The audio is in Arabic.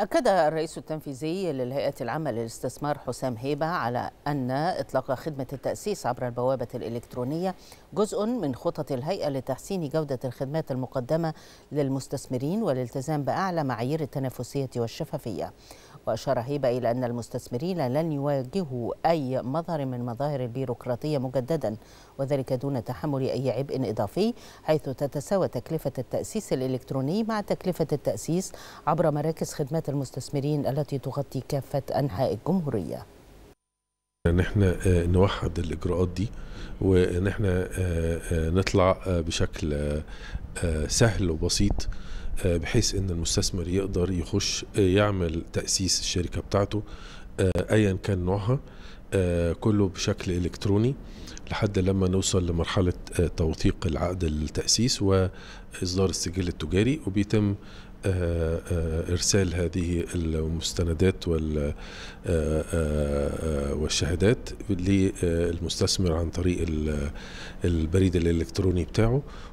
أكد الرئيس التنفيذي للهيئة العامة للاستثمار حسام هيبة على أن إطلاق خدمة التأسيس عبر البوابة الإلكترونية جزء من خطط الهيئة لتحسين جودة الخدمات المقدمة للمستثمرين والالتزام بأعلى معايير التنافسية والشفافية وأشار هيبة إلى أن المستثمرين لن يواجهوا أي مظهر من مظاهر البيروقراطية مجددا وذلك دون تحمل أي عبء إضافي حيث تتساوى تكلفة التأسيس الإلكتروني مع تكلفة التأسيس عبر مراكز خدمات المستثمرين التي تغطي كافة أنحاء الجمهورية. ان احنا آه، نوحد الاجراءات دي وان احنا آه، آه، نطلع آه، بشكل سهل وبسيط بحيث ان المستثمر يقدر يخش يعمل تاسيس الشركه بتاعته ايا كان نوعها آه، كله بشكل إلكتروني لحد لما نوصل لمرحلة آه، توثيق العقد التأسيس وإصدار السجل التجاري وبيتم آه، إرسال هذه المستندات والشهادات للمستثمر عن طريق البريد الإلكتروني بتاعه